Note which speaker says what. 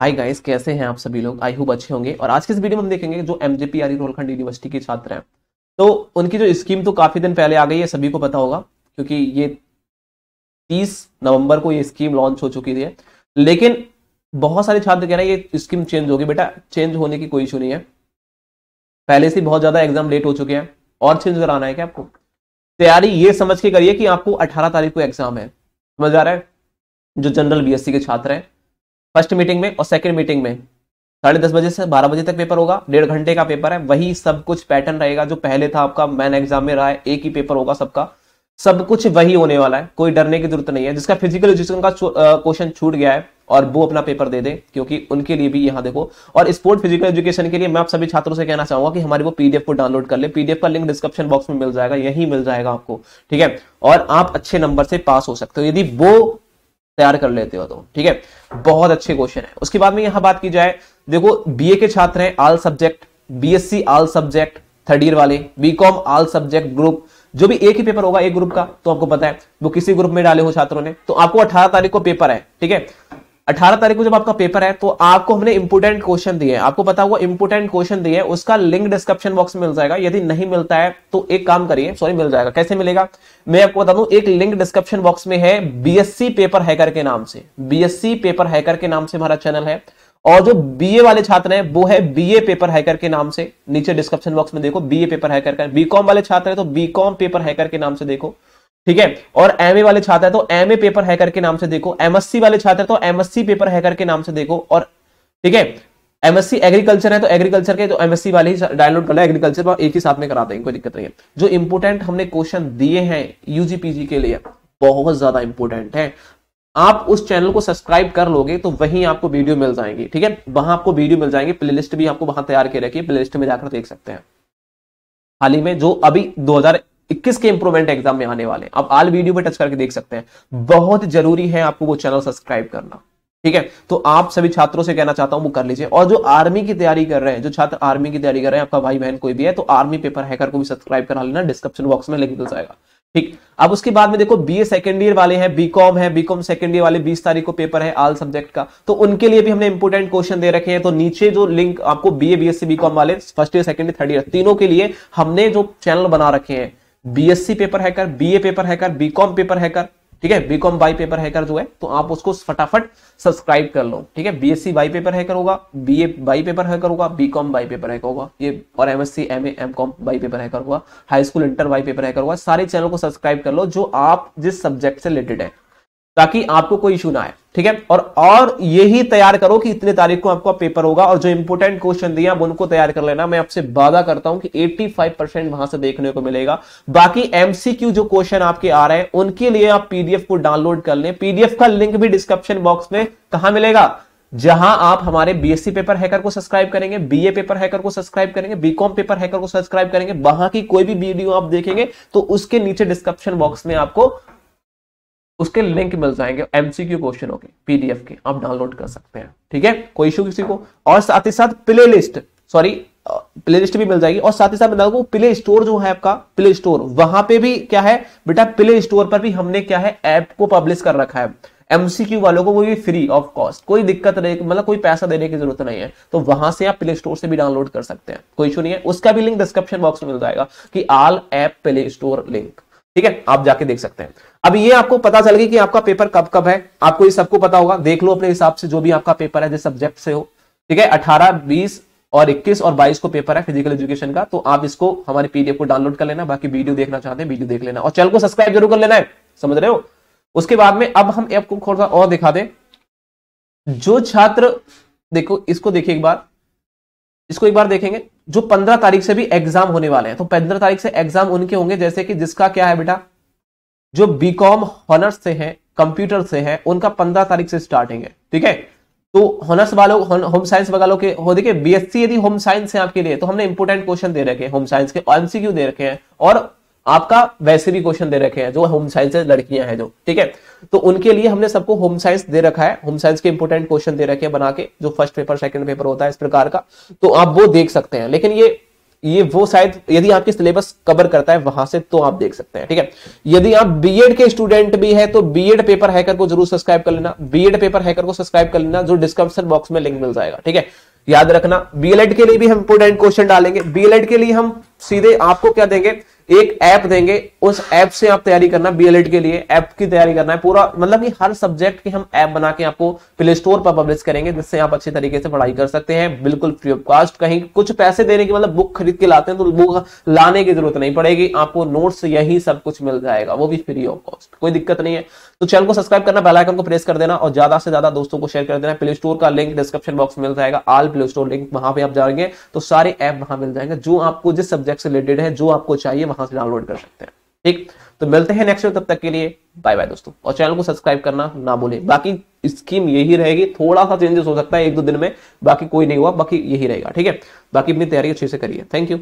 Speaker 1: hi guys कैसे हैं आप सभी लोग आई होप अच्छे होंगे और आज के इस वीडियो में हम देखेंगे जो एम जेपी रोलखंड यूनिवर्सिटी के छात्र हैं तो उनकी जो स्कीम तो काफ़ी दिन पहले आ गई है सभी को पता होगा क्योंकि ये 30 नवंबर को ये स्कीम लॉन्च हो चुकी है लेकिन बहुत सारे छात्र कह रहे हैं ये स्कीम चेंज होगी बेटा चेंज होने की कोई इशू नहीं है पहले से बहुत ज़्यादा एग्जाम लेट हो चुके हैं और चेंज कराना है क्या आपको तैयारी ये समझ के करिए कि आपको अठारह तारीख को एग्जाम है समझ आ रहा है जो जनरल बी के छात्र हैं फर्स्ट मीटिंग में और सेकंड मीटिंग में साढ़े दस बजे से बारह बजे तक पेपर होगा डेढ़ घंटे का पेपर है वही सब कुछ पैटर्न रहेगा जो पहले था आपका मैन एग्जाम में रहा है एक ही पेपर होगा सबका सब कुछ वही होने वाला है कोई डरने की जरूरत नहीं है जिसका फिजिकल एजुकेशन का क्वेश्चन छूट गया है और वो अपना पेपर दे दे क्योंकि उनके लिए भी यहाँ देखो और स्पोर्ट फिजिकल एजुकेशन के लिए मैं आप सभी छात्रों से कहना चाहूंगा कि हमारे वो पीडीएफ को डाउनलोड कर ले पीडीएफ का लिंक डिस्क्रिप्शन बॉक्स में मिल जाएगा यही मिल जाएगा आपको ठीक है और आप अच्छे नंबर से पास हो सकते हो यदि वो तैयार कर लेते हो तो ठीक है बहुत अच्छे क्वेश्चन है उसके बाद में यहां बात की जाए देखो बीए के छात्र हैं all subject BSc all subject third year वाले बीकॉम आल सब्जेक्ट ग्रुप जो भी एक ही पेपर होगा एक ग्रुप का तो आपको पता है वो किसी ग्रुप में डाले हो छात्रों ने तो आपको अठारह तारीख को पेपर है ठीक है अठारह तारीख को जब आपका पेपर है तो आपको हमने इंपोर्टेंट क्वेश्चन दिए हैं आपको पता हुआ इंपोर्टेंट क्वेश्चन दिए हैं उसका लिंक डिस्क्रिप्शन बॉक्स में मिल जाएगा यदि नहीं मिलता है तो एक काम करिए सॉरी मिल जाएगा कैसे मिलेगा मैं आपको बता दूं एक लिंक डिस्क्रिप्शन बॉक्स में है बीएससी पेपर हैकर के नाम से बीएससी पेपर हैकर के नाम से हमारा चैनल है और जो बी वाले छात्र हैं वो है बी पेपर हैकर के नाम से नीचे डिस्क्रिप्शन बॉक्स में देखो बी पेपर हैकर का बीकॉम वाले छात्र है तो बीकॉम पेपर हैकर के नाम से देखो ठीक है और एमए वाले छात्र है तो एमए पेपर है करके नाम से देखो एमएससी वाले छात्र तो एमएससी पेपर है करके नाम से देखो और ठीक है एमएससी एग्रीकल्चर है तो एग्रीकल्चर के तो एमएससी वाले ही डाउनलोड कर लो एग्रीकल्चर एक ही साथ में करा देंगे कोई दिक्कत नहीं है जो इंपोर्टेंट हमने क्वेश्चन दिए हैं यूजीपीजी के लिए बहुत ज्यादा इंपोर्टेंट है आप उस चैनल को सब्सक्राइब कर लोगे तो वहीं आपको वीडियो मिल जाएंगी ठीक है वहां आपको वीडियो मिल जाएंगे प्लेलिस्ट भी आपको वहां तैयार के रखिए प्लेलिस्ट में जाकर देख सकते हैं हाल ही में जो अभी 2000 इक्कीस के इंप्रूवमेंट एग्जाम में आने वाले हैं आप आल वीडियो पे टच करके देख सकते हैं बहुत जरूरी है आपको वो चैनल सब्सक्राइब करना ठीक है तो आप सभी छात्रों से कहना चाहता हूं वो कर लीजिए और जो आर्मी की तैयारी कर रहे हैं जो छात्र आर्मी की तैयारी कर रहे हैं आपका भाई बहन कोई भी है तो आर्मी पेपर हैकर को भी सब्सक्राइब करा लेना डिस्क्रिप्शन बॉक्स में लिख मिल जाएगा ठीक अब उसके बाद में देखो बी ए सेकेंड ईयर वाले हैं बीकॉम है बीकॉम सेकेंड ईयर वाले 20 तारीख को पेपर है आल सब्जेक्ट का तो उनके लिए भी हमने इंपोर्टेंट क्वेश्चन दे रखे हैं तो नीचे जो लिंक आपको B A S C BCom वाले first year second year third year तीनों के लिए हमने जो चैनल बना रखे हैं BSc paper hacker BA paper hacker BCom paper hacker ठीक है बीकॉम बाई पेपर हैकर जो है तो आप उसको फटाफट सब्सक्राइब कर लो ठीक है बीएससी बाई पेपर हैकर होगा बीए बाई पेपर हैकर होगा बीकॉम बाई पेपर हैकर होगा ये और MSc MCom by paper hacker होगा high school inter by paper hacker होगा सारे चैनल को सब्सक्राइब कर लो जो आप जिस सब्जेक्ट से रिलेटेड है ताकि आपको कोई इशू ना आए ठीक है और और यही तैयार करो कि इतने तारीख को आपका पेपर होगा और जो इंपोर्टेंट क्वेश्चन दिया उनको तैयार कर लेना मैं आपसे वादा करता हूं कि 85 परसेंट वहां से देखने को मिलेगा बाकी एमसीक्यू जो क्वेश्चन आपके आ रहे हैं उनके लिए आप पीडीएफ को डाउनलोड कर लें पीडीएफ का लिंक भी डिस्क्रिप्शन बॉक्स में कहा मिलेगा जहां आप हमारे बीएससी पेपर हैकर को सब्सक्राइब करेंगे बीए पेपर हैकर को सब्सक्राइब करेंगे बीकॉम पेपर हैकर को सब्सक्राइब करेंगे वहां की कोई भी वीडियो आप देखेंगे तो उसके नीचे डिस्क्रिप्शन बॉक्स में आपको उसके लिंक मिल जाएंगे एमसीक्यू क्वेश्चनों के पीडीएफ के आप डाउनलोड कर सकते हैं ठीक है कोई इशू किसी को और साथ ही साथ playlist sorry playlist भी मिल जाएगी और साथ ही साथ बताऊंगा प्ले स्टोर जो है आपका प्ले स्टोर वहां पे भी क्या है बेटा प्ले स्टोर पर भी हमने क्या है ऐप को पब्लिश कर रखा है एमसीक्यू वालों को वो भी फ्री ऑफ कॉस्ट कोई दिक्कत नहीं मतलब कोई पैसा देने की जरूरत नहीं है तो वहां से आप प्ले स्टोर से भी डाउनलोड कर सकते हैं कोई इशू नहीं है उसका भी लिंक डिस्क्रिप्शन बॉक्स में मिल जाएगा कि all app play store link ठीक है आप जाके देख सकते हैं अब ये आपको पता चल गया कि आपका पेपर कब कब है आपको ये सबको पता होगा देख लो अपने हिसाब से जो भी आपका पेपर है जिस सब्जेक्ट से हो ठीक है अठारह बीस और 21 और 22 को पेपर है फिजिकल एजुकेशन का तो आप इसको हमारे पीडीएफ को डाउनलोड कर लेना बाकी वीडियो देखना चाहते हैं वीडियो देख लेना और चैनल को सब्सक्राइब जरूर कर लेना है समझ रहे हो उसके बाद में अब हम आपको थोड़ा सा और दिखा दें जो छात्र देखो इसको देखिए एक बार इसको एक बार देखेंगे जो पंद्रह तारीख से भी एग्जाम होने वाले हैं तो पंद्रह तारीख से एग्जाम उनके होंगे जैसे कि जिसका क्या है बेटा जो बीकॉम हॉनर्स से है कंप्यूटर से है उनका पंद्रह तारीख से स्टार्टिंग है ठीक है तो हॉनर्स वालों होम साइंस वालों के हो देखिए बीएससी यदि होम साइंस है आपके लिए तो हमने इंपोर्टेंट क्वेश्चन दे रखे हैं होम साइंस के एमसीक्यू दे रखे हैं और आपका वैसे भी क्वेश्चन दे रखे हैं जो होम साइंस लड़कियां हैं जो ठीक है तो उनके लिए हमने सबको होम साइंस दे रखा है होम साइंस के इंपोर्टेंट क्वेश्चन दे रखे हैं बना के जो फर्स्ट पेपर सेकंड पेपर होता है इस प्रकार का तो आप वो देख सकते हैं लेकिन ये ये वो शायद यदि आपकी सिलेबस कवर करता है वहां से तो आप देख सकते हैं ठीक है यदि आप बीएड के स्टूडेंट भी है तो बीएड पेपर हैकर को जरूर सब्सक्राइब कर लेना बीएड पेपर हैकर को सब्सक्राइब कर लेना जो डिस्क्रिप्शन बॉक्स में लिंक मिल जाएगा ठीक है याद रखना बीएलएड के लिए भी हम इंपोर्टेंट क्वेश्चन डालेंगे बीएलएड के लिए हम सीधे आपको क्या देंगे एक ऐप देंगे उस ऐप से आप तैयारी करना बीएलएड के लिए ऐप की तैयारी करना है पूरा मतलब कि हर सब्जेक्ट की हम ऐप बना के आपको प्ले स्टोर पर पब्लिश करेंगे जिससे आप अच्छे तरीके से पढ़ाई कर सकते हैं बिल्कुल फ्री ऑफ कॉस्ट कहीं कुछ पैसे देने की मतलब बुक खरीद के लाते हैं तो बुक लाने की जरूरत नहीं पड़ेगी आपको नोट्स यही सब कुछ मिल जाएगा वो भी फ्री ऑफ कॉस्ट कोई दिक्कत नहीं है तो चैनल को सब्सक्राइब करना बेलाइकन को प्रेस कर देना और ज्यादा से ज्यादा दोस्तों को शेयर कर देना प्ले स्टोर का लिंक डिस्क्रिप्शन बॉक्स मिल जाएगा आल प्ले स्टोर लिंक वहां पर आप जाएंगे तो सारे ऐप वहां मिल जाएंगे जो आपको जिस सब्जेक्ट से रिलेटेड है जो आपको चाहिए वहां कहाँ से डाउनलोड कर सकते हैं ठीक तो मिलते हैं नेक्स्ट तब तक के लिए बाय बाय दोस्तों और चैनल को सब्सक्राइब करना ना भूले बाकी स्कीम यही रहेगी थोड़ा सा चेंजेस हो सकता है एक दो दिन में बाकी कोई नहीं हुआ बाकी यही रहेगा ठीक है बाकी अपनी तैयारी अच्छे से करिए थैंक यू